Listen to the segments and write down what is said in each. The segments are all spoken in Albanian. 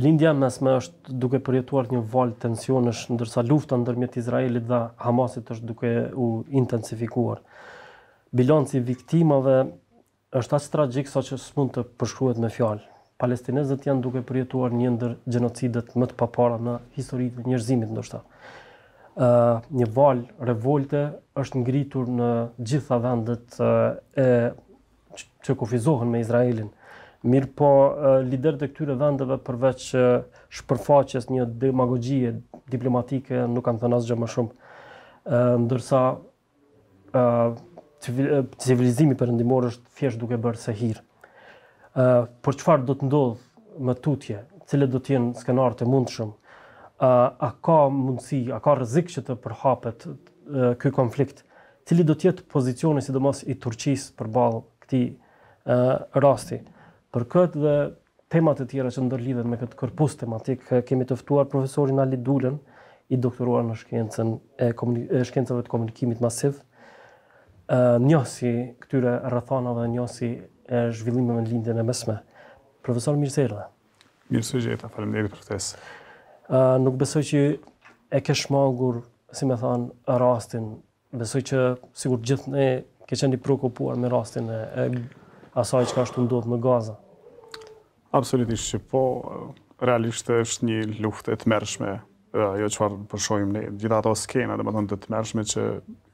Lindja mesme është duke përjetuar një val tensionesh ndërsa lufta ndërmjet Izraelit dhe Hamasit është duke u intensifikuar. Bilanci i viktimave është aq tragjik sa që s'mund të përshkruhet me fjalë. Palestinezët janë duke përjetuar një ndër gjenocidet më të papara në historitë e njerëzimit ndoshta. Ë një val revolte është ngritur në gjitha vendet e që kufizohen me Izraelin. Mirë po, lider të këtyre vendeve përveç shpërfaqes një demagogjie diplomatike, nuk kanë thënë asgjë më shumë. Ë, ndërsa ë civilizimi perëndimor është fjesht duke bërë se hir. Ë, por çfarë do të ndodhë më tutje? Cilat do të jenë skenarët e mundshëm? Ë, a ka mundësi, a ka rrezik që të përhapet ky konflikt? Cili do të jetë pozicioni sidomos i Turqisë përballë këtij ë rasti? Për këtë dhe temat e tjera që ndërlidhen me këtë korpus tematik, kemi të ftuar profesorin Ali Dulën, i doktoruar në shkencën e, e shkencave të komunikimit masiv, njësi këtyre rrethanave dhe njësi e zhvillimeve në lindjen e mesme. Profesor Mirsela Mirëse gjeta, faleminderit për ftesë. nuk besoj që e ke shmangur, si me thanë, rastin. Besoj që sigur gjithë ne ke qenë i prokopuar me rastin e, e asaj që ka shtu ndodhë në Gaza. Absolutisht që po, realisht është një luft e të mërshme, jo që farë përshojmë ne, gjitha ato skena dhe më të të mërshme që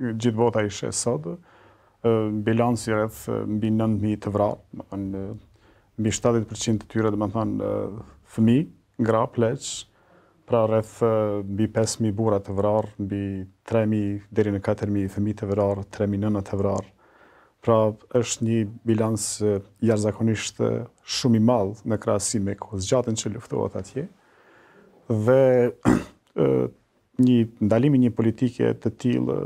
gjithë bota ishe sot, bilansi rreth mbi 9.000 të vratë, mbi 70% të tyre dhe më të fëmi, gra, pleqë, pra rreth mbi 5.000 burat të vrarë, mbi 3.000 deri në 4.000 fëmi të vrarë, 3.000 nënë të vrarë, Pra, është një bilans jarëzakonisht shumë i malë në krasi me kohës gjatën që luftohet atje. Dhe një ndalimi një politike të tilë,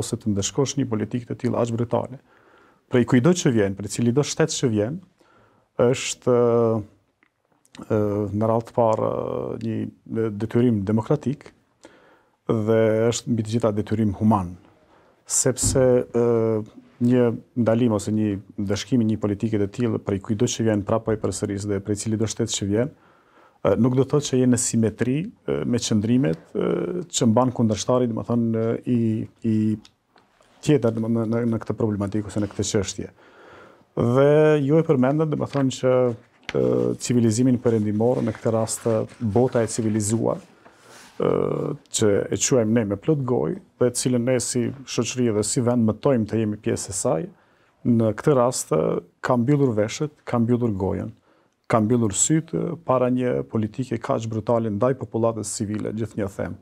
ose të ndëshkosh një politike të tilë, aqë bretale. Pra, i kujdo që vjenë, për cili do shtetë që vjenë, është në rratë parë një detyrim demokratik dhe është në bitë gjitha detyrim humanë sepse një ndalim ose një dëshkimi një politike e tillë për kujdo që vjen prapaj përsëris dhe për cili do shtet që vjen, nuk do të thotë që jenë në simetri me qëndrimet që mban kundërshtari, dhe më thonë, i, i tjetër në, këtë problematikë ose në këtë qështje. Dhe ju e përmendën, dhe më thonë, që civilizimin përendimor në këtë rast bota e civilizuar, që e quajmë ne me plot gojë dhe cilën ne si shoqëri dhe si vend mëtojmë të jemi pjesë e saj, në këtë rast ka mbyllur veshët, ka mbyllur gojën, ka mbyllur sytë para një politike kaq brutale ndaj popullatës civile, një them.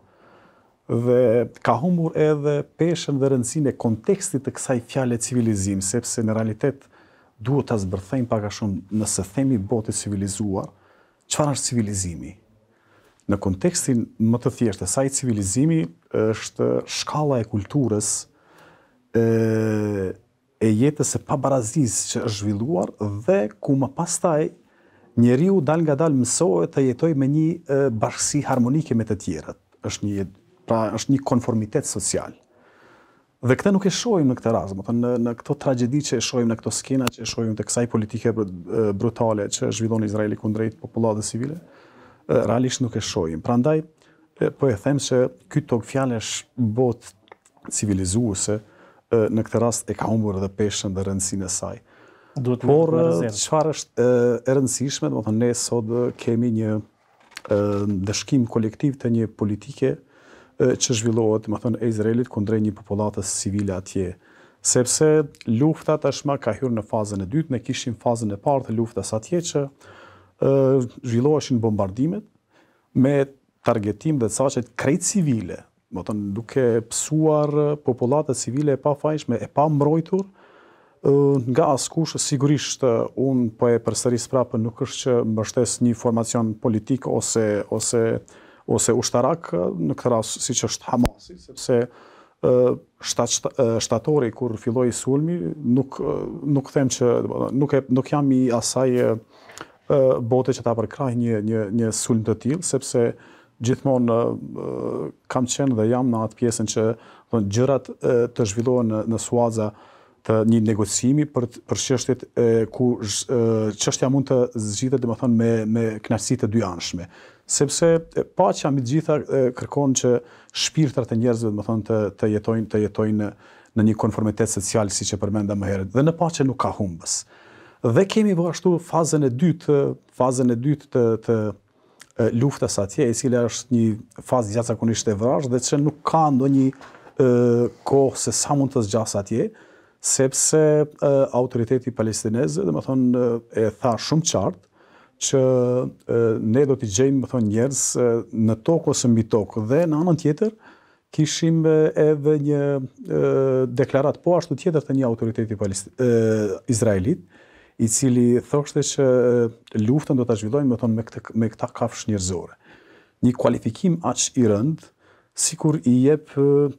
Dhe ka humbur edhe peshën dhe rëndësinë e kontekstit të kësaj fjale civilizim, sepse në realitet duhet ta zbërthejmë pak a shumë nëse themi botë civilizuar, çfarë është civilizimi? në kontekstin më të thjeshtë, sa i civilizimi është shkalla e kulturës e, e jetës e pabarazis që është zhvilluar dhe ku më pastaj njeriu dal nga dal mësohet të jetoj me një bashkësi harmonike me të tjerët. Është një pra është një konformitet social. Dhe këta nuk e shohim në këtë rast, do të thënë në në këtë tragjedi që e shohim në këtë skena që e shohim të kësaj politike brutale që zhvillon Izraeli kundrejt popullatës civile realisht nuk e shojim. Pra ndaj, po e them se këtë tokë fjalesh bot civilizuese, në këtë rast e ka humbur edhe peshën dhe rëndësinë e saj. Por, qëfar është e rëndësishme, domethënë thënë, ne sot kemi një dëshkim kolektiv të një politike që zhvillohet, domethënë thënë, e Izraelit këndrej një populatës civile atje. Sepse luftat është ma ka hyrë në fazën e dytë, ne kishim fazën e partë luftas atje që, zhvilloheshin bombardimet me targetim dhe saqet krejt civile, më thënë duke pësuar populatet civile e pa fajshme, e pa mbrojtur, nga askush, sigurisht unë po e përsëris prapë nuk është që mbështes një formacion politik ose, ose, ose ushtarak në këtë rrasë si që është Hamasi, sepse shtat, shtatori kur filloj sulmi, nuk, nuk them që nuk, e, nuk jam i asaj bote që ta përkraj një sulm të tilë, sepse gjithmonë kam qenë dhe jam në atë pjesën që gjërat të zhvillohen në suaza të një negocimi për qështit ku qështja mund të zgjithet dhe më thonë me knasit të dy anshme. Sepse pa që të gjitha kërkon që shpirtrat e njerëzve dhe më thonë të jetojnë në një konformitet social si që përmenda më herët dhe në pa që nuk ka humbës. Dhe kemi po ashtu fazën e dytë, fazën e dytë të të luftës atje, e cila është një fazë akunisht e vrash, dhe që nuk ka ndonjë kohë se sa mund të zgjasë atje, sepse e, autoriteti palestinez dhe më thonë e tha shumë qartë që e, ne do t'i gjejmë më thonë njerës e, në tokë ose mbi tokë dhe në anën tjetër kishim e, edhe një deklarat po ashtu tjetër të një autoriteti palestinez, e, Izraelit, i cili thoshte që luftën do të zhvillojnë me këta kafsh njërzore. Një kualifikim aq i rëndë, si kur i jep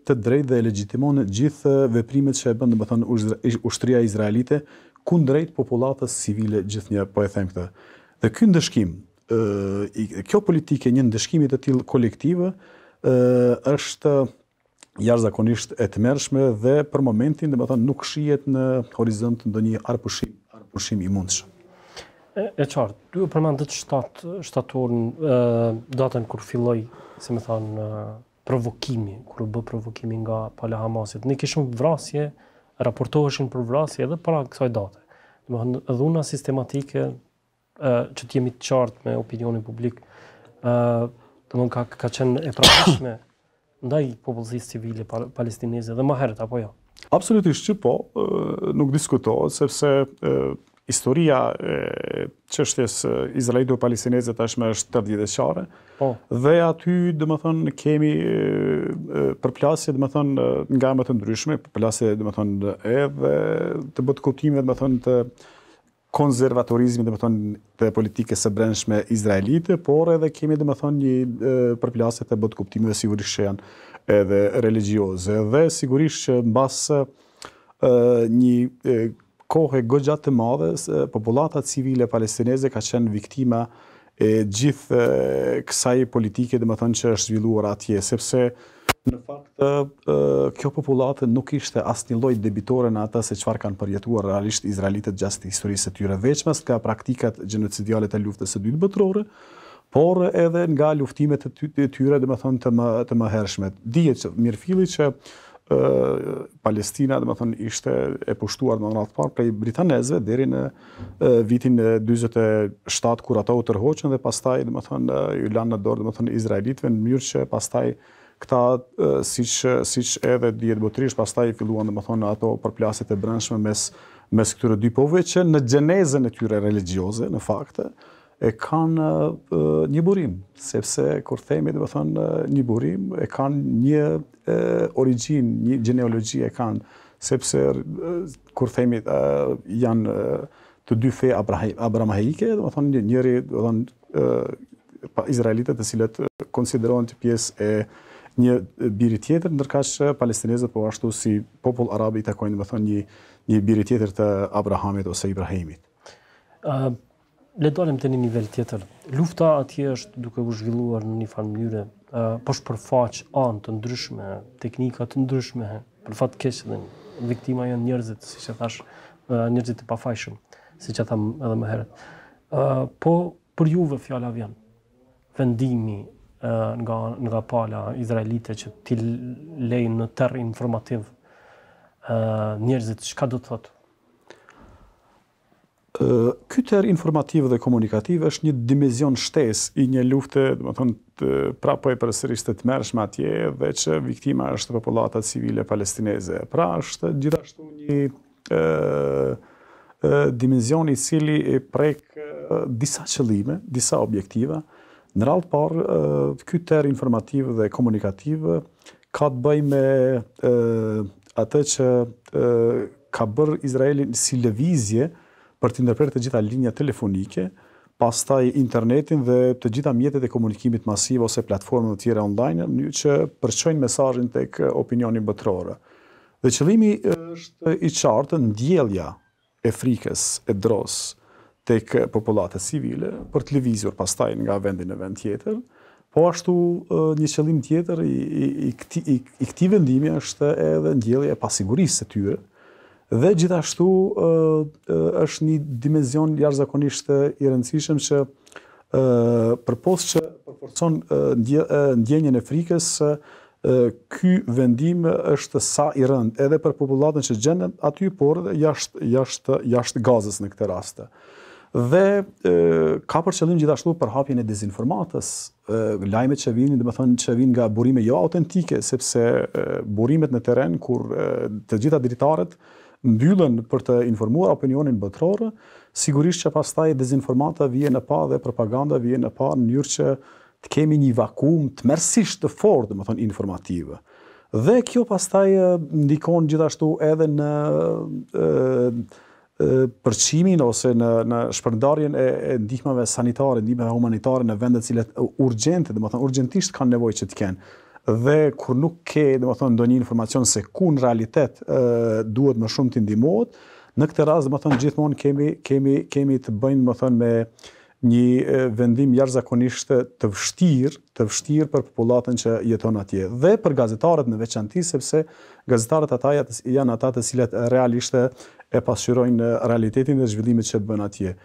të drejt dhe e legjitimonë gjithë veprimet që e bëndë, më thonë, ushtëria Izraelite, kundrejt drejt populatës civile gjithë një, po e them këta. Dhe kjo ndëshkim, kjo politike një ndëshkimit të tillë kolektive, është jashtëzakonisht e të mershme dhe për momentin, dhe nuk shijet në horizont në një arpushim për pushim i mundshëm. E, e qartë, du e përmandit shtatë shtatorën datën kur filloj, si me thanë, provokimi, kur bë provokimi nga pale Hamasit. Në kishëm vrasje, raportoheshin për vrasje edhe para kësaj date. Dhe dhuna sistematike që të jemi qartë me opinionin publik, të mund ka, ka qenë e prafishme ndaj popullësis civile palestinese dhe herët, apo jo? Ja? Absolutisht që po, nuk diskutohet, sepse e, historia e qështjes izraelitë dhe palestinezët tashme është të vjetëshare, po. dhe aty, dhe më thënë, kemi përplasje, dhe më thënë, nga më të ndryshme, përplasje, dhe më thënë, edhe të bëtë kuptimit, dhe më thënë, të konservatorizmi, dhe më thënë, të politikës së brendshme izraelite, por edhe kemi, dhe më thënë, një përplasje të bëtë kuptimit dhe sigurisht që janë edhe religioze. Dhe sigurisht që në basë një kohë e të madhe, populatat civile palestineze ka qenë viktima e gjithë kësaj politike dhe më thënë që është zhvilluar atje, sepse në faktë kjo populatë nuk ishte asë një lojt debitore në ata se qëfar kanë përjetuar realisht Izraelitet gjastë historisë të tyre veçmas, ka praktikat gjenocidialet e luftës e dytë bëtërore, por edhe nga luftimet e tyre, dhe më thonë, të më, të hershmet. Dije që, mirë fili që Palestina, dhe më thonë, ishte e pushtuar në nëratë parë prej Britanezve, dheri në e, vitin 27, kur ata u tërhoqen, dhe pastaj, dhe më thonë, ju lanë në dorë, dhe më thonë, Izraelitve, në mjërë që pastaj, këta siç siç edhe dihet botërisht pastaj filluan domethënë ato përplasjet e brëndshme mes mes këtyre dy popujve që në gjenezën e tyre religjioze në fakte e kanë një burim, sepse kur themi dhe më thonë një burim, e kanë një origin, një geneologi e kanë, sepse kur themi janë të dy fe abramahike, dhe më thonë njëri izraelitet të cilët konsiderohen të pjesë e një biri tjetër, nërka që palestinezët po ashtu si popull arabi të kojnë dhe më thonë një biri tjetër të Abrahamit ose Ibrahimit le dalim të një nivel tjetër. Lufta atje është duke u zhvilluar në një farë mënyre, uh, po shpërfaq anë të ndryshme, teknika të ndryshme, për fatë keq dhe viktima janë njerëzit, si që thash, njerëz njerëzit të pafajshëm, si që thamë edhe më herët. Uh, po, për juve fjala vjenë, vendimi nga, nga pala izraelite që t'i lejnë në terr informativ uh, njerëzit, që do të thotë? Ky informativ dhe komunikativ është një dimizion shtes i një lufte, dhe më thonë, pra po e për sërisht të të mërshma atje dhe që viktima është popullatat civile palestineze. Pra është gjithashtu një dimizion i cili e prek disa qëllime, disa objektive. Në rrallë par, ky informativ dhe komunikativ ka të bëj me atë që ka bërë Izraelin si levizje, për të ndërprerë të gjitha linja telefonike, pastaj internetin dhe të gjitha mjetet e komunikimit masiv ose platformat e tjera online, në mënyrë që përçojnë mesazhin tek opinioni botëror. Dhe qëllimi është i qartë ndjellja e frikës e dros tek popullata civile për të lëvizur pastaj nga vendi në vend tjetër. Po ashtu një qëllim tjetër i i i këtij vendimi është edhe ndjellja e pasigurisë të tyre Dhe gjithashtu është një dimenzion jashtë zakonisht i rëndësishëm që për që përforcon ndjenjën e frikës, ky vendim është sa i rëndë, edhe për populatën që gjenën aty, por jashtë gazës në këte raste. Dhe ka për qëllim gjithashtu për hapjen e dezinformatës, lajme që vinë, dhe më që vinë nga burime jo autentike, sepse burimet në teren, kur të gjitha dritaret mbyllen për të informuar opinionin botror, sigurisht që pastaj dezinformata vjen e pa dhe propaganda vjen e pa në njërë që të kemi një vakum të mersisht të fordë, dhe më thonë, informative. Dhe kjo pastaj ndikon gjithashtu edhe në përqimin ose në shpërndarjen e ndihmeve sanitare, ndihmeve humanitare në vendet cilet urgentit, dhe më thonë, urgentisht kanë nevoj që të kenë dhe kur nuk ke, do një ndonjë informacion se ku në realitet duhet më shumë të ndimot, në këtë rast, dhe më thonë, gjithmonë kemi, kemi, kemi të bëjnë, më thonë, me një vendim jarëzakonisht të vështirë, të vështirë për popullatën që jeton atje. Dhe për gazetarët në veçanti, sepse gazetarët ata janë ata të cilat realisht e pasqyrojnë realitetin dhe zhvillimit që bën atje.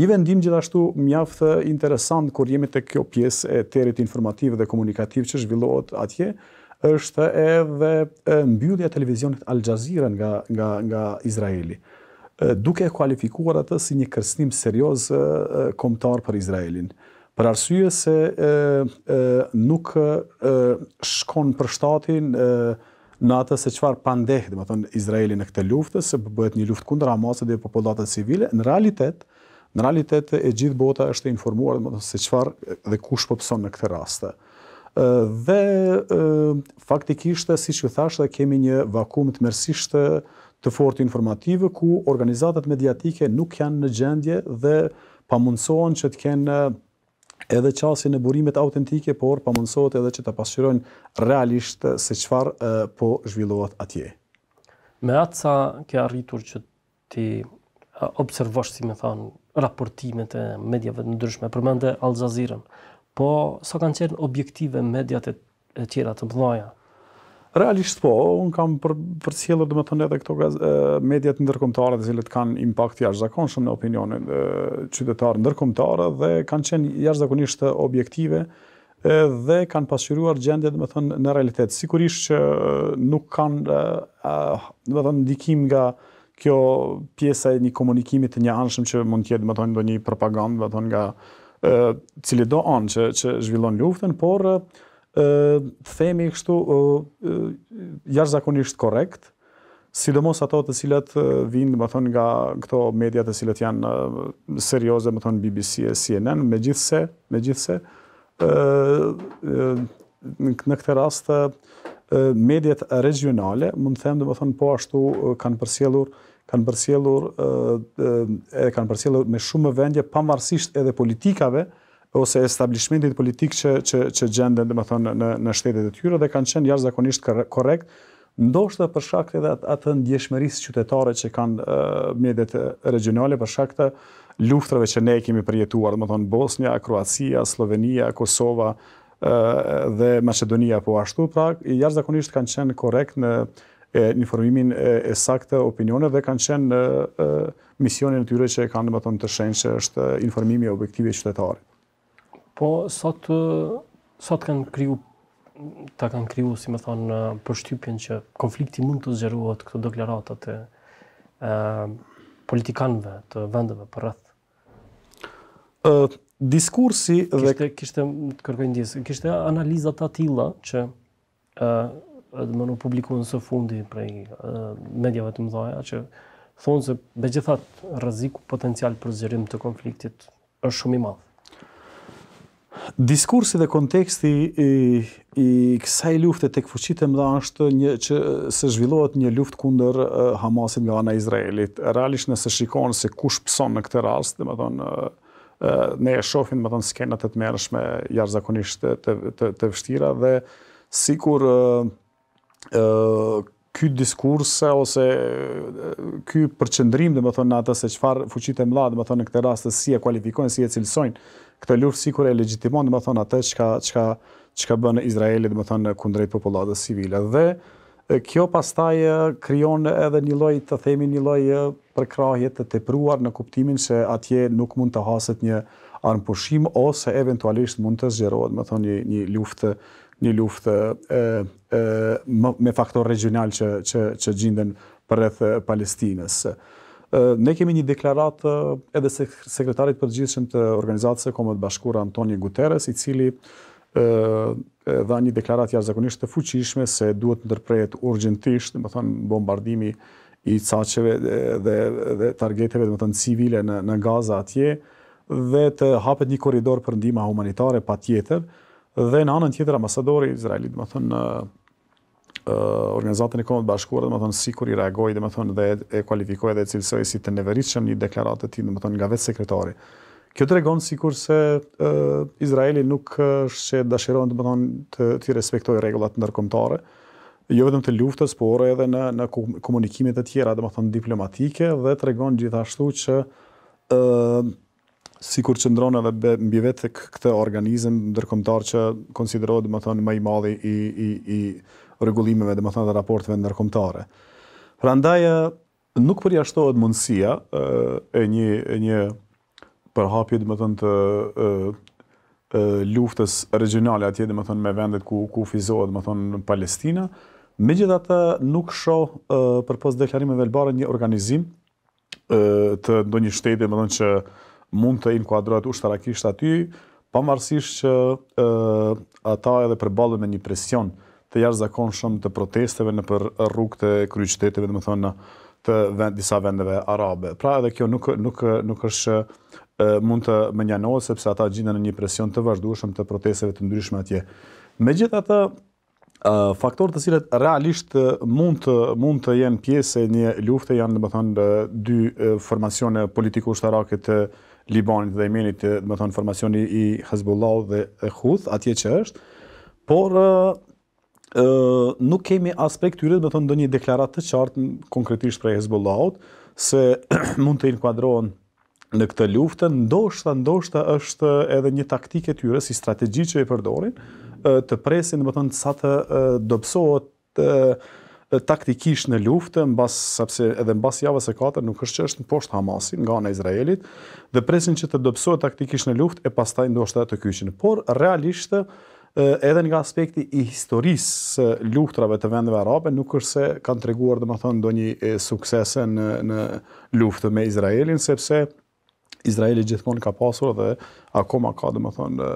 Një vendim gjithashtu mjaftë interesant kur jemi të kjo pjesë e terit informativ dhe komunikativ që zhvillohet atje, është edhe mbyllja televizionit Al Jazeera nga, nga, nga Izraeli, duke e kualifikuar atë si një kërsnim serios komtar për Izraelin. Për arsye se e, e, nuk e, shkon për shtatin e, në atë se qëfar pandeh, dhe më thonë, Izraeli në këte luftës, se bëhet një luftë kundra masë dhe populatët civile, në realitet, Në realitet e gjithë bota është e informuar më se çfarë dhe kush po pson në këtë raste. Ëh dhe e, faktikisht siç ju thash, ne kemi një vakum të mërsisht të fortë informative ku organizatat mediatike nuk janë në gjendje dhe pamundsohen që të kenë edhe qasjen e burimet autentike, por pamundsohet edhe që të pasqyrojnë realisht se çfarë po zhvillohet atje. Me atë sa ke arritur që ti observosh, si më thanë, raportimet e medjave të ndryshme, përmende Al Jazeera-n, po sa kanë qenë objektive mediat e tjera të mëdha? Realisht po, un kam për për cilëllë domethënë edhe këto gaz, e, mediat ndërkombëtare të cilët kanë impakt jashtëzakonshëm në opinionin e qytetarë ndërkombëtare dhe kanë qenë jashtëzakonisht objektive dhe kanë pasqyruar gjendje domethënë në realitet. Sigurisht që nuk kanë domethënë ndikim nga kjo pjesa e një komunikimit të një anshëm që mund tjetë, më tonë, do një propagandë, më tonë, nga cili do anë që, që zhvillon luftën, por të themi i kështu jashtë zakonisht korekt, sidomos ato të cilat vinë, më tonë, nga këto mediat të cilat janë serioze, më tonë, BBC e CNN, me gjithse, me gjithse, në këtë rastë, mediat regionale, mund të them domethënë po ashtu kanë përsjellur kanë përsjellur e kanë përsjellur me shumë vendje pavarësisht edhe politikave ose establishmentit politik që që që gjenden domethënë në në shtetet e tyre dhe kanë qenë jashtëzakonisht korrekt ndoshta për shkak të atë, atë ndjeshmërisë qytetare që kanë mediat regionale për shkak të luftrave që ne kemi përjetuar, domethënë Bosnia, Kroacia, Slovenia, Kosova, dhe Macedonia po ashtu, pra jashtë zakonisht kanë qenë korekt në informimin e sakte opinione dhe kanë qenë në misionin e tyre që kanë në bëton të shenë që është informimi e objektivit qytetarit. Po, sot, sot kanë kriju, ta kanë kriju, si më thonë, përshtypjen që konflikti mund të zgjeruat këto deklaratat e, e politikanëve të vendeve për rrëth diskursi dhe... Kishte, kishte të kërkoj ndjesë, kishte analizat të atila që uh, më në publikuën së fundi prej uh, medjave të mëdha që thonë se be gjithat rëziku potencial për zgjerim të konfliktit është shumë i madhë. Diskursi dhe konteksti i, i kësaj lufte tek fuqitë më është një që se zhvillohet një luftë kundër Hamasit nga ana e Izraelit. Realisht nëse shikon se kush pson në këtë rast, domethënë uh, ne e shohim më thonë skenat e të mërshme jarëzakonisht të, të, të, vështira dhe sikur ky diskurse ose ky përqendrim dhe më atë se qëfar fuqit e mladë dhe në këtë rast si e kualifikojnë, si e cilësojnë, këtë lurë sikur e legitimon dhe më atë që ka, bënë Izraeli dhe kundrejt popullatës civile. dhe Kjo pastaj kryon edhe një loj të themi një loj përkrahjet të tepruar në kuptimin se atje nuk mund të haset një armpushim ose eventualisht mund të zgjerohet, më thonë një luftë një luftë me faktor regional që gjindën rreth Palestines. Ne kemi një deklarat edhe sekretarit përgjithshëm të organizatës e komët bashkura Antoni Guterres, i cili dha një deklarat jashtëzakonisht të fuqishme se duhet të ndërprejet urgentisht, më thonë bombardimi i caqeve dhe, dhe targeteve, më thonë civile në, në Gaza atje, dhe të hapet një koridor për ndima humanitare pa tjetër, dhe në anën tjetër ambasadori Izraelit, dhe më thonë, organizatën e komët bashkuar, dhe më thonë, sikur i reagoj, dhe më thonë, dhe e kualifikoj dhe e cilësoj si të neveritëshem një deklaratë të ti, më thonë, nga vetë sekretari. Kjo të regonë si kur se Izraeli nuk është që dashirojnë të më tonë të të respektoj regullat nërkomtare, jo vetëm të luftës, por edhe në komunikimit e tjera, dhe më tonë diplomatike, dhe të regonë gjithashtu që si kur qëndronë edhe mbi vetë këtë organizim nërkomtar që konsiderojnë, dhe më tonë, maj madhi i regullimeve, dhe më tonë, dhe raportve nërkomtare. Pra ndajë, nuk përja mundësia e një për hapje dhe më thënë të e, e, luftës regionale atje dhe më thënë me vendet ku, ku fizohet dhe më thënë në Palestina, me gjitha të nuk sho e, për posë deklarime dhe një organizim e, të ndo një shtetje më thënë që mund të inkuadrojt ushtarakisht aty, pa marësisht që e, ata edhe përbalë me një presion të jashtëzakonshëm shumë të protesteve në për rrug të kryqiteteve dhe më thënë në të vend, disa vendeve arabe. Pra edhe kjo nuk, nuk, nuk është mund të më njanohë, sepse ata gjenden në një presion të vazhdueshëm të proteseve të ndryshme atje. Me gjithë ata, faktorët të cilët realisht mund të, mund të jenë pjesë e një lufte, janë, dhe dy formacione politiko ushtarake të Libanit dhe Jemenit, dhe më formacioni i Hezbollah dhe e Huth, atje që është, por ë nuk kemi aspekt të yret, dhe më një deklarat të qartë, konkretisht prej Hezbollahot, se mund të inkuadrojnë në këtë luftë, ndoshta ndoshta është edhe një taktikë e tyre si strategji që e përdorin të presin, do të sa të dobësohet taktikisht në luftë, mbas sepse edhe mbas javës së katërt nuk është çështë poshtë Hamasit nga ana e Izraelit, dhe presin që të dobësohet taktikisht në luftë e pastaj ndoshta të kyqin. Por realisht edhe nga aspekti i historisë së luftrave të vendeve arabe nuk është se kanë treguar domethënë ndonjë suksese në në luftë me Izraelin sepse Izraeli gjithmonë ka pasur dhe akoma ka dhe më thonë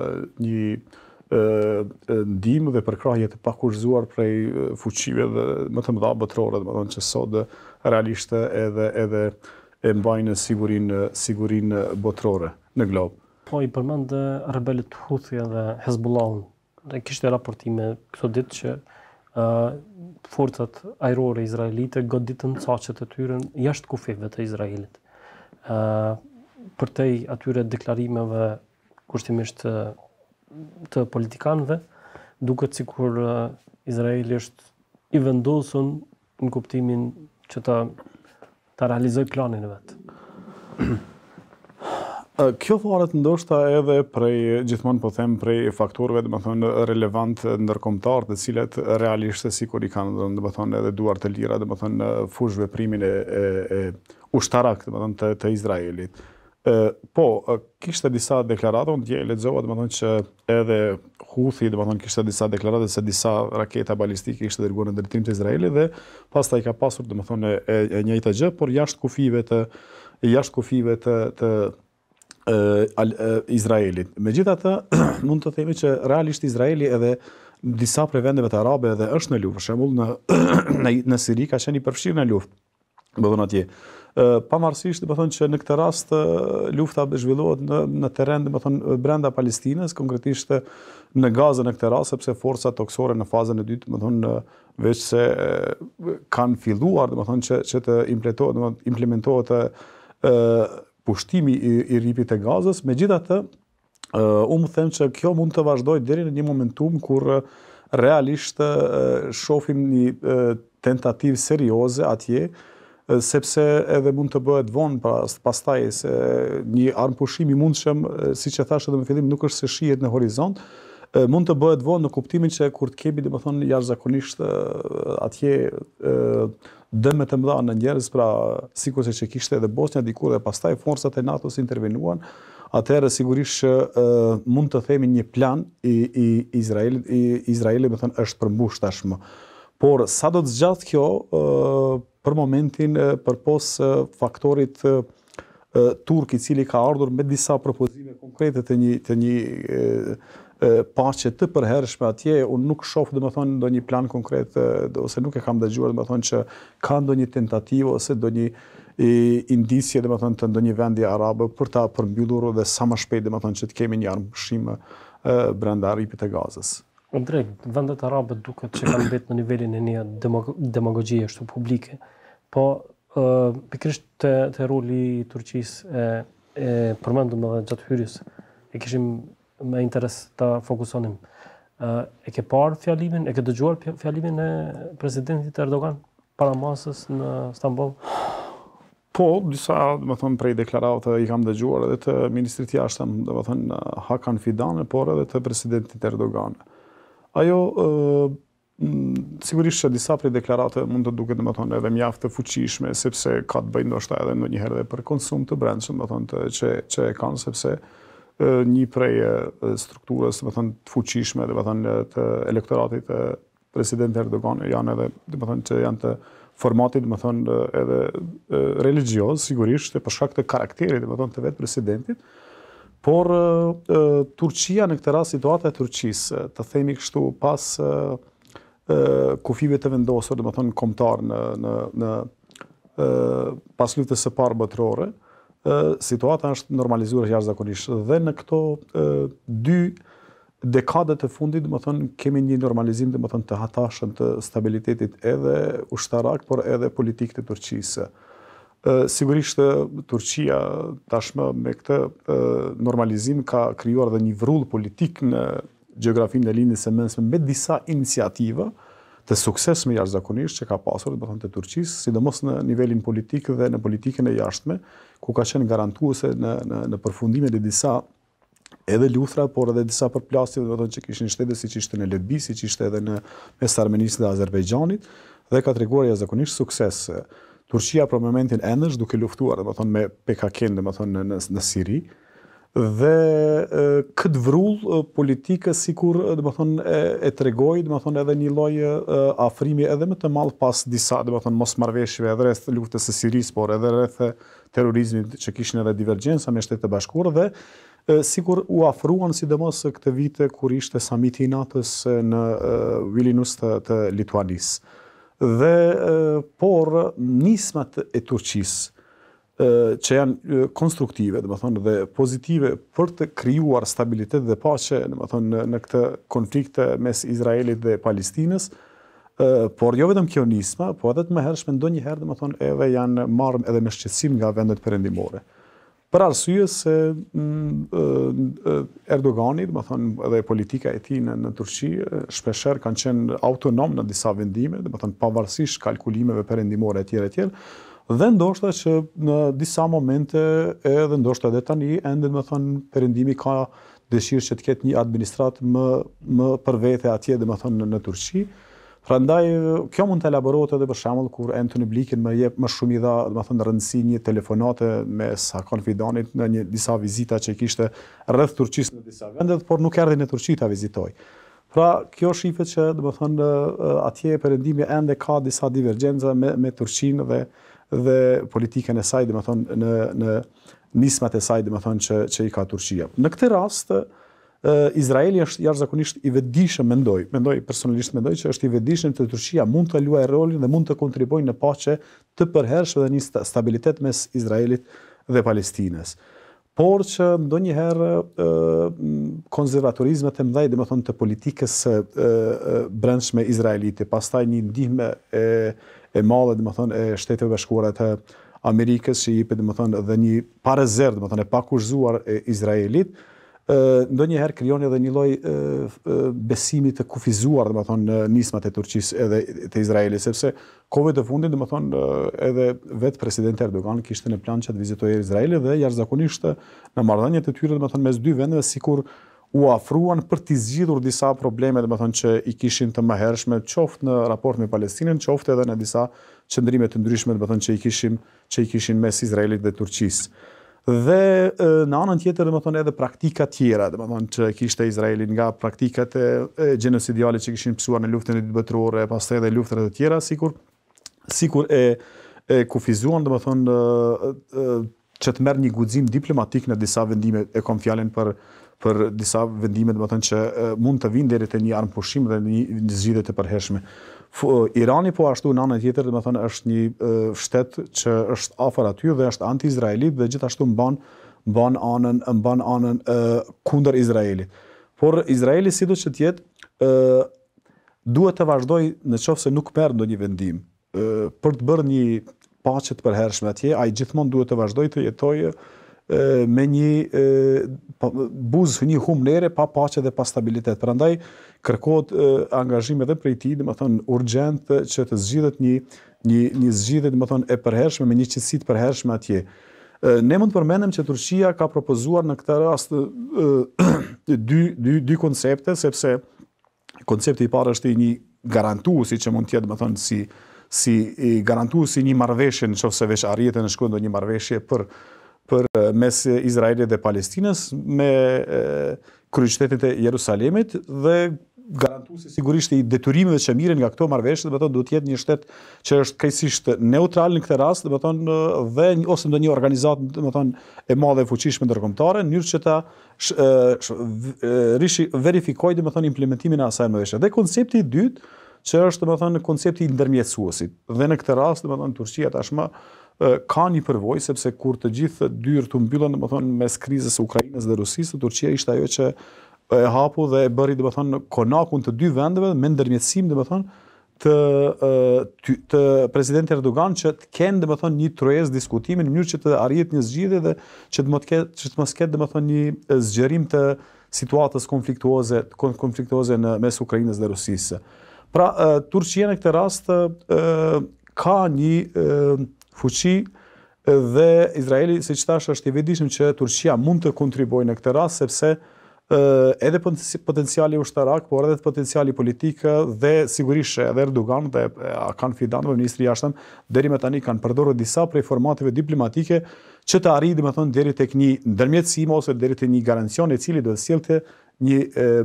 një ndimë dhe përkrahje të pakurzuar prej fuqive dhe më të mëdha botërore dhe më thonë që sot dhe realisht edhe, edhe e mbajnë sigurin, sigurin botrore në globë. Po i përmend rebelët Huthi dhe Hezbollahun. Ne kishte raportime këto ditë që uh, forcat ajrore izraelite goditën caqet e tyre jashtë kufive të Izraelit. ë përtej atyre deklarimeve kushtimisht të, politikanve, duke duket sikur Izraeli është i vendosur në kuptimin që ta ta realizoj planin e vet. Kjo varet ndoshta edhe prej gjithmonë po them prej faktorëve do të thonë relevant ndërkombëtar të cilët realisht sikur i kanë do të thonë edhe duar të lira do të thonë fush veprimin e, e, e ushtarak do të thonë të, të Izraelit po, kishte disa deklarata, unë dje e ledzova, dhe më thonë që edhe Huthi, dhe më thonë kishte disa deklarata, se disa raketa balistike ishte dërguar në dretim të Izraeli, dhe pas ta i ka pasur, dhe më thonë, e, e njëjta gjë, por jashtë kufive të, jashtë kufive të, të Izraelit. Me gjitha të, mund të themi që realisht Izraeli edhe disa prej vendeve të arabe edhe është në luft, shemull në, në, në Siri ka qeni i përfshirë në luft, më atje pamarsisht do të thonë që në këtë rast lufta zhvillohet në në dhe do të thonë brenda Palestinës konkretisht në gazën në këtë rast sepse forca toksore në fazën e dytë do të thonë veç se kanë filluar do të thonë që që të implementohet do të thonë implementohet pushtimi i, ripit të Gazës megjithatë ë uh, unë them që kjo mund të vazhdojë deri në një momentum kur realisht shohim një tentativë serioze atje sepse edhe mund të bëhet vonë pra, pas taj se një armë pushimi mund siç si që thashtë dhe me fillim, nuk është se shijet në horizont, mund të bëhet vonë në kuptimin që kur të kemi, dhe me thonë, jashtë zakonisht atje dëmë të mëdha në njerës, pra sikur se që kishtë edhe Bosnia, dikur dhe pas taj forësat e NATO si intervenuan, atëherë sigurisht që mund të themi një plan i Izraeli, i Izraeli domethënë thonë, është përmbush tashmë. Por, sa do të zgjat kjo, për momentin për pos faktorit turk i cili ka ardhur me disa propozime konkrete të një të një paqe të përhershme atje, unë nuk shoh domethënë ndonjë plan konkret ose nuk e kam dëgjuar domethënë që ka ndonjë tentativë ose ndonjë i indicie domethënë të ndonjë vendi arabe për ta përmbyllur dhe sa më shpejt domethënë që të kemi një armëshim brenda ripit e Gazës. Drejt, vendet arabe duket që kanë mbetë në nivelin e një demagogji e shtu publike, po uh, pikrisht të, të roli i Turqis e, e përmendëm edhe gjatë hyrjes, e kishim me interes të fokusonim. e ke parë fjalimin, e ke dëgjuar fjalimin e presidentit Erdogan para masës në Stambol? Po, disa, dhe më thonë, prej deklaratë i kam dëgjuar edhe të ministrit jashtëm, dhe më thonë, Hakan Fidane, por edhe të presidentit Erdoganë. Ajo, mm, sigurisht që disa prej deklarate mund të duke të më thonë edhe mjaftë të fuqishme, sepse ka të bëjnë do shta edhe në njëherë dhe për konsum të brendshëm, më thonë të që e kanë, sepse një prej strukturës të fuqishme dhe të elektoratit të president Erdogan janë edhe, të më thonë që janë të formatit, dhe më thonë edhe religios, sigurisht, për përshka këtë karakterit të vetë presidentit, Por Turqia në këtë rast situata e Turqisë, të themi kështu pas kufive të vendosur, dhe më thonë komtar në, në, në pas luftës së parë bëtërore, situata është normalizuar jashtë zakonisht. Dhe në këto dy dekadet e fundit, dhe më thonë, kemi një normalizim dhe më thonë të hatashën të stabilitetit edhe ushtarak, por edhe politik të Turqisë sigurisht Turqia tashmë me këtë normalizim ka krijuar dhe një vrull politik në gjeografinë e lindjes së mendjes me disa iniciativa të suksesshme jashtëzakonisht që ka pasur do të Turqis, te Turqisë, sidomos në nivelin politik dhe në politikën e jashtme, ku ka qenë garantuese në në në e disa edhe luthra, por edhe disa përplasje, do të thonë që kishin shtete siç ishte në Lëbi, siç ishte edhe në mes Armenisë dhe Azerbajxhanit dhe ka treguar jashtëzakonisht sukses. Turqia për momentin ende duke luftuar, domethënë me PKK, domethënë në në në Siri dhe këtë vrull e, politikë sikur domethën e, e tregoi domethën edhe një lloj afrimi edhe më të madh pas disa domethën mos marrveshjeve edhe rreth luftës së Siris por edhe rreth terrorizmit që kishin edhe divergjenca me shtetë e bashkuara dhe si sikur u afruan sidomos këtë vite kur ishte samiti i NATO-s në vilinus Vilnius të, të Lituanisë dhe por nismat e Turqis që janë konstruktive, dhe më thonë, dhe pozitive për të kryuar stabilitet dhe pache, dhe më thonë, në këtë konflikte mes Izraelit dhe Palestines, por jo vetëm kjo nisma, po edhe të më hershme ndonjë herë, dhe më thonë, edhe janë marrë edhe me shqecim nga vendet përendimore për arsye se mm, Erdoganit, më thonë, edhe politika e ti në, Turqi, shpesher kanë qenë autonom në disa vendime, dhe më thonë, pavarësisht kalkulimeve përendimore e tjere e tjere, dhe ndoshta që në disa momente edhe ndoshta edhe tani, ende më thonë, përendimi ka dëshirë që të ketë një administrat më, më për atje, dhe më thonë, në Turqi, Prandaj kjo mund të elaborohet edhe për shembull kur Anthony Blinken më jep më shumë i dha, do të rëndësi një telefonate me sa Fidanit në një disa vizita që kishte rreth Turqisë në disa vende, por nuk erdhi në Turqi ta vizitoj. Pra kjo shifet që do të thonë atje perëndimi ende ka disa divergjenca me Turqinë dhe dhe politikën e saj, do të në në nismat e saj, do të që që i ka Turqia. Në këtë rast, Izraeli është zakonisht i vetëdijshëm, mendoj. Mendoj personalisht mendoj që është i vetëdijshëm të Turqia mund të luajë rolin dhe mund të kontribuojë në paqe të përhershme dhe një stabilitet mes Izraelit dhe Palestinës. Por që ndonjëherë konservatorizmet e mëdhej, dhe më thonë të politikës e, e, brendshme izraelite, pas taj një ndihme e, e dhe më thonë, e shtetëve bashkuarat të Amerikës, që i për, dhe më thonë, dhe një parezer, dhe më thonë, e pakushzuar e Izraelit, ndonjëherë krijon edhe një lloj besimi të kufizuar, domethënë në nismat e Turqisë edhe të Izraelit, sepse kohëve të fundit domethënë edhe vetë president Erdogan kishte në plan që të vizitojë Izraelin dhe jashtëzakonisht në marrëdhëniet e tyre domethënë mes dy vendeve sikur u afruan për të zgjidhur disa probleme, domethënë që i kishin të mëhershme qoftë në raport me Palestinën, qoftë edhe në disa qëndrimet të ndryshme, domethënë që i që i kishin mes Izraelit dhe Turqisë dhe në anën tjetër më thonë edhe praktika tjera dhe më thonë që kishtë e Izraelin nga praktikat e genocidiali që kishin pësuar në luftën e ditë bëtërore e pas të edhe luftën e tjera si kur e kufizuan dhe më thonë që të merë një guzim diplomatik në disa vendime e kom fjallin për për disa vendime, dhe më thonë që mund të vinë deri e një armë pushim dhe një zhjidhe të përheshme Irani po ashtu në anën tjetër, do të thonë është një shtet që është afër aty dhe është anti-izraelit dhe gjithashtu mban mban anën mban anën kundër Izraelit. Por Izraeli sidoç të jetë, ë duhet të vazhdojë në qofë se nuk merr ndonjë vendim për të bërë një paqe të përhershme atje, ai gjithmonë duhet të vazhdojë të jetojë me një buzë një buz nere pa paqe dhe pa stabilitet. Prandaj kërkohet angazhim edhe prej tij, domethënë urgjent që të zgjidhet një një një zgjidhje domethënë e përhershme me një qetësi të përhershme atje. Ne mund të përmendem që Turqia ka propozuar në këtë rast dy, dy, dy koncepte, sepse koncepti i parë është i një garantuesi që mund të jetë domethënë si si i garantuesi një marrëveshje nëse vesh arrihet në shkollë një marrëveshje për për mes Izraelit dhe Palestinës me kryqëtetit e Jerusalemit dhe si sigurisht i detyrimeve që miren nga këto marrëveshje, domethënë duhet të jetë një shtet që është kajsisht neutral në këtë rast, domethënë dhe ose ndonjë organizatë domethënë e madhe e fuqishme ndërkombëtare, në mënyrë që ta rishi verifikoj domethënë implementimin e asaj marrëveshje. Dhe koncepti i dytë që është domethënë koncepti i ndërmjetësuosit, Dhe në këtë rast domethënë Turqia tashmë ka një përvojë sepse kur të gjithë dyrë të mbyllën domethënë mes krizës së Ukrainës dhe Rusisë, Turqia ishte ajo që e hapu dhe e bëri domethënë konakun të dy vendeve me ndërmjetësim domethënë të të presidenti Erdogan që të kenë domethënë një trojes diskutimi në mënyrë që të arjet një zgjidhje dhe që të mos ketë që të mos ketë një zgjerim të situatës konfliktuoze konfliktuoze në mes Ukrainës dhe Rusisë. Pra Turqia në këtë rast ka një fuqi dhe Izraeli siç thash është i vedishmë që Turqia mund të kontribuojë në këtë rast sepse edhe potenciali ushtarak, por edhe potenciali politik dhe sigurisht edhe Erdogan dhe a kanë fidan dhe ministri jashtëm, deri me tani kanë përdoru disa prej formateve diplomatike që të arri, dhe më thonë, deri të këni ndërmjetësime ose deri të një garancion e cili do të sjelë të një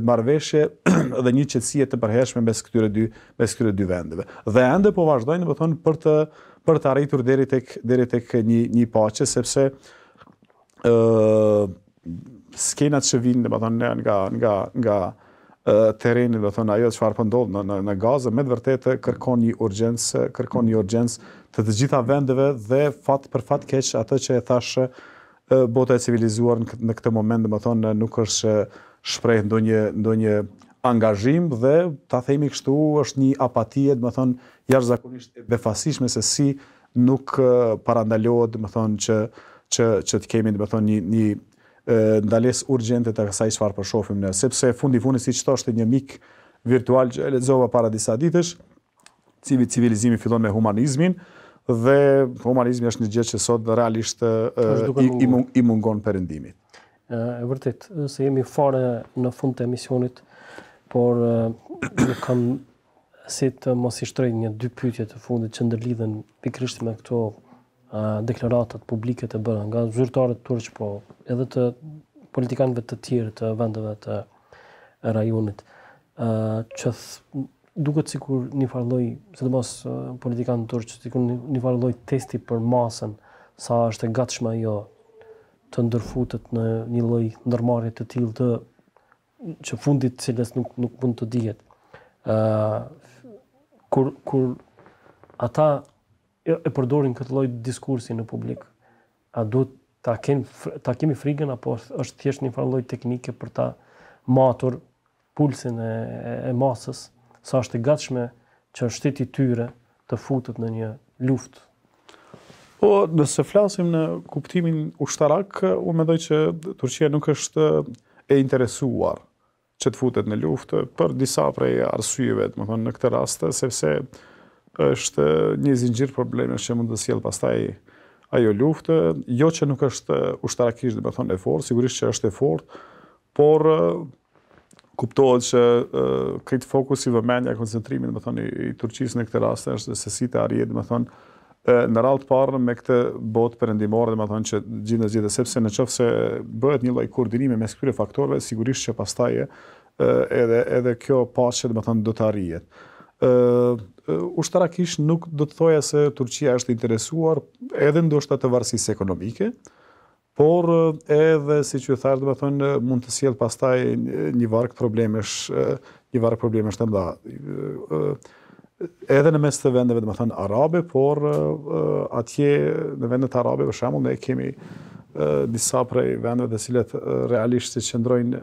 marveshe dhe një qëtsie të përheshme mes këtyre dy, mes këtyre dy vendeve. Dhe ende po vazhdojnë, dhe më thonë, për të, për të arritur deri të, deri një, një pache, sepse uh, skenat që vinë, dhe më thonë, nga, nga, nga tereni, dhe thonë, ajo që farë pëndodhë po në, në, në gazë, me të vërtetë, kërkon një urgjensë, kërkon një urgjensë të të gjitha vendeve dhe fatë për fatë keqë atë që e thashë botë e civilizuar në këtë moment, dhe më thonë, nuk është shprejnë ndonjë, ndonjë do një angazhim dhe ta themi kështu është një apatie, do të thon, jashtëzakonisht e befasishme se si nuk parandalohet, do të thon, që që që të kemi do të thon një një ndales urgjente të kësaj çfarë përshofim po ne sepse fundi fundi siç thoshte një mik virtual që lexova para disa ditësh, cili civilizimi fillon me humanizmin dhe humanizmi është një gjë që sot realisht i mungon perëndimit. Ë vërtet se jemi fare në fund të emisionit, por ne kanë si të mos i shtrojë një dy pyetje të fundit që ndërlidhen pikërisht me këto deklaratat publike të bëra nga zyrtarët turq, po edhe të politikanëve të tjerë të vendeve të rajonit. ë që duket sikur një farë lloj, sidomos politikanë turq, sikur një farë lloj testi për masën sa është e gatshme ajo të ndërfutet në një lloj ndërmarrje të tillë të që fundit të cilës nuk nuk mund të dihet. ë kur kur ata e përdorin këtë lloj diskursi në publik. A do ta ken ta kemi frikën apo është thjesht një farë lloj teknike për ta matur pulsin e, e masës sa është e gatshme që shteti tyre të futet në një luftë. Po, nëse flasim në kuptimin ushtarak, u mendoj që Turqia nuk është e interesuar që të futet në luftë për disa prej arsyeve, më thonë në këtë rast, sepse uh, është një zinxhir probleme që mund të sjell pastaj ajo luftë, jo që nuk është ushtarakisht, do të thonë, efort, sigurisht që është efort, por kuptohet se këtë fokus i vëmendja koncentrimi, do të thonë, i Turqisë në këtë rast është se si të arrijë, do të thonë, në radhë të parë me këtë botë perëndimore, do të thonë, që gjithë gjithë sepse në çfarë se bëhet një lloj koordinimi mes këtyre faktorëve, sigurisht që pastaj edhe edhe kjo paçë do të thonë do të arrihet uh, ushtarakisht nuk do të thoja se Turqia është interesuar edhe ndoshta të varësisë ekonomike, por edhe si që thashtë, dhe me thonë, mund të sjellë pastaj një varkë problemesh, një varkë problemesh të mda. Edhe në mes të vendeve, dhe me thonë, arabe, por atje në vendet arabe, për shemull, ne kemi disa prej vendeve dhe cilet realisht të qëndrojnë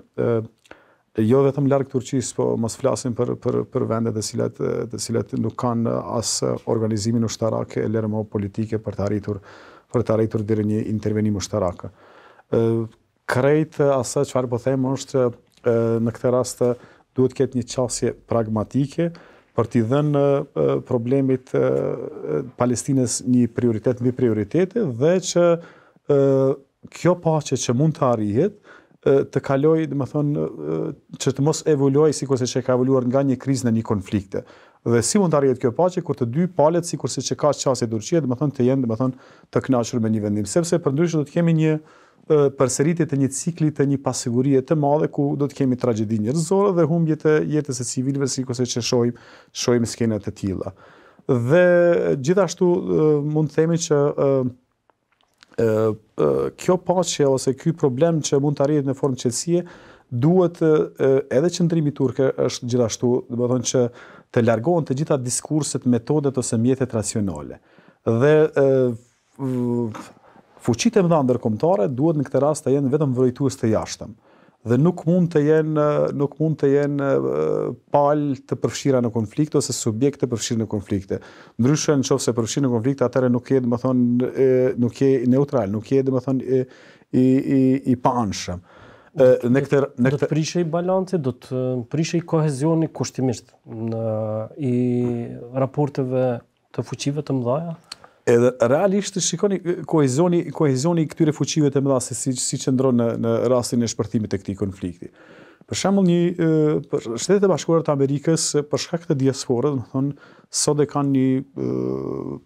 jo vetëm larg Turqisë, po mos flasim për për për vende dhe cilat të cilat nuk kanë as organizimin ushtarak e lërmo politike për të arritur për të arritur deri një intervenim ushtarak. Ë krejt që çfarë po them është në këtë rast duhet këtë një qasje pragmatike për t'i dhenë problemit e, Palestines një prioritet mbi prioritete dhe që kjo pache që mund të arrihet të kaloj, dhe më thonë, që të mos evoluaj si kurse që ka evoluar nga një kriz në një konflikte. Dhe si mund të arrijet kjo pache, kur të dy palet si kurse që ka qasë e durqia, dhe më thonë, të jenë, dhe më thonë, të knashur me një vendim. Sepse për ndryshë do të kemi një përsëritje të një cikli të një pasigurie të madhe ku do të kemi tragjedi njerëzore dhe humbje të jetës së civilëve sikurse që shohim shohim skenat e tilla. Dhe gjithashtu mund të themi që kjo paqe ose ky problem që mund të arrihet në formë qetësie duhet edhe qendrimi turk është gjithashtu, do të thonë që të largohen të gjitha diskurset, metodet ose mjetet racionale. Dhe e, fuqit e mëdha ndërkombëtare duhet në këtë rast të jenë vetëm vërojtues të jashtëm dhe nuk mund të jenë nuk mund të jenë palë të përfshira në konflikt ose subjekt të përfshirë në konflikte. Ndryshe nëse përfshirë në konflikt atëherë nuk je domethënë nuk je neutral, nuk je domethënë i i i, paanshëm. Në këtë në këtë prishë balancë do të prishë kohezionin kushtimisht në i raporteve të fuqive të mëdha Edhe realisht shikoni kohezioni kohezioni këtyre fuqive të mëdha se si si ndronë në në rastin e shpërthimit të këtij konflikti. Për shembull një për Shtetet e Bashkuara të Amerikës për shkak të diasporës, do thonë sot e kanë një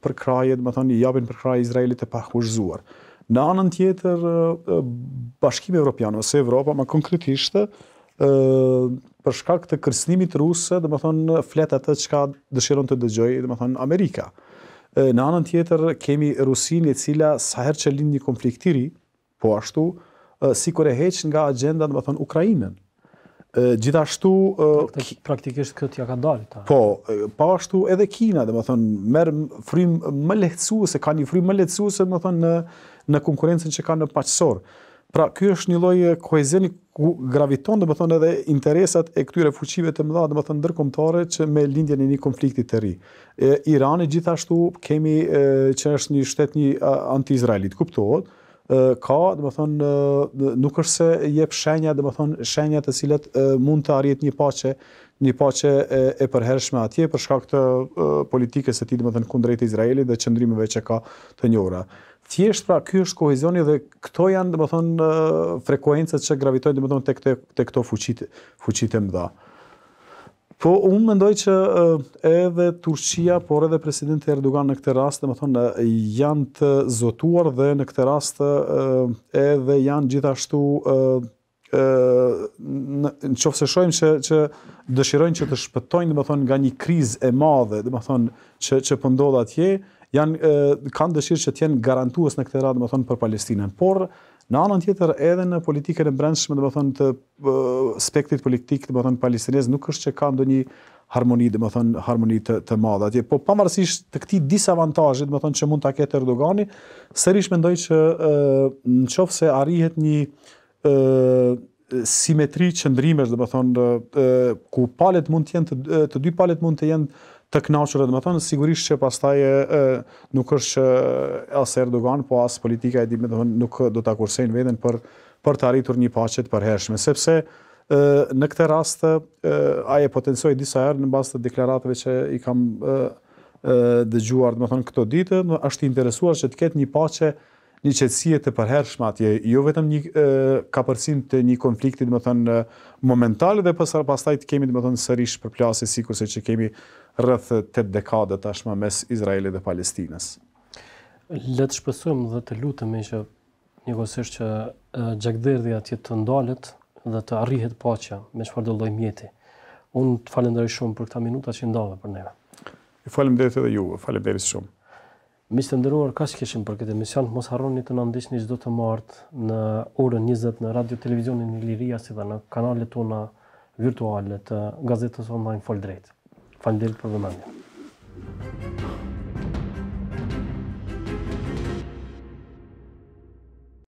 përkraje, do të japin përkraje Izraelit të pahuzhzuar. Në anën tjetër Bashkimi Evropian ose Evropa më konkretisht për shkak të kërcënimit rusë, dhe më thonë flet atë çka dëshiron të dëgjojë, do thonë Amerika. Në anën tjetër kemi Rusinë e cila sa herë që lind një konflikt i ri, po ashtu sikur e heq nga agjenda domethën Ukrainën. Gjithashtu praktikisht këtë ja ka dalë ta. Po, po ashtu edhe Kina domethën merr frymë më lehtësuese, kanë një frymë më lehtësuese domethën në në konkurrencën që kanë në paqësor. Pra, ky është një lloj eh, kohezioni ku graviton, do të thonë edhe interesat e këtyre fuqive të mëdha, do të thonë ndërkombëtare që me lindjen e një konflikti të ri. E, Irani gjithashtu kemi e, eh, që është një shtet një anti-izraelit, kuptohet, ka, dhe më thonë, nuk është se jep shenja, dhe më thonë, shenja të cilat mund të arjet një pache, një pache e përhershme atje, për shkak këtë politikës e ti, dhe më thonë, kundrejt e Izraeli dhe qëndrimive që ka të njora. Tjeshtë pra, kjo është kohezioni dhe këto janë, dhe më thonë, frekuencët që gravitojnë, dhe më thonë, të këto fuqitë më dha. Po, unë mendoj që edhe Turqia, por edhe presidenti Erdogan në këtë rast, dhe më thonë, janë të zotuar dhe në këtë rast edhe janë gjithashtu në qofë se shojmë që, që dëshirojnë që të shpëtojnë, dhe më thonë, nga një kriz e madhe, dhe më thonë, që, që pëndodhë po atje, janë, kanë dëshirë që t'jenë garantuës në këtë rast, dhe më thonë, për Palestinën. Por, Në anën tjetër edhe në politikën e brendshme, do të thonë të spektrit politik, do të thonë palestinez nuk është që ka ndonjë harmoni, do të thonë harmoni të të madhe atje. Po pavarësisht të këtij disavantazhi, do të thonë që mund ta ketë Erdogani, sërish mendoj që nëse arrihet një simetri qëndrimesh, do të thonë ku palet mund të jenë të, të dy palet mund të jenë të do të thonë sigurisht që pastaj taj nuk është që as Erdogan, po as politika e dimë, do të thonë nuk do ta kursejnë veten për për të arritur një paqe të përhershme, sepse në këtë rast aje ai e potencoi disa herë në bazë të deklaratave që i kam dëgjuar, do të thonë këto ditë, është i interesuar që të ketë një paqe një qetësie të përhershme atje, jo vetëm një e, të një konflikti, do të thënë momental dhe pas pastaj të kemi do të thënë sërish përplasje sikurse që kemi rreth 8 dekade tashmë mes Izraelit dhe Palestinës. Le të shpresojmë dhe të lutemi që njëkohësisht që gjekderdhja të të ndalet dhe të arrihet paqja me çfarë do mjeti. Unë të falenderoj shumë për këta minuta që ndave për neve. Ju falenderoj edhe juve, faleminderit shumë. Mi së ndëruar, ka që këshim për këtë emision, mos harroni të nëndisht një gjithë të martë në orën 20 në radio televizionin në Liria, si dhe në kanalet tona virtuale të gazetës online falë Drejt. Falë për vëmëndja. Thank you.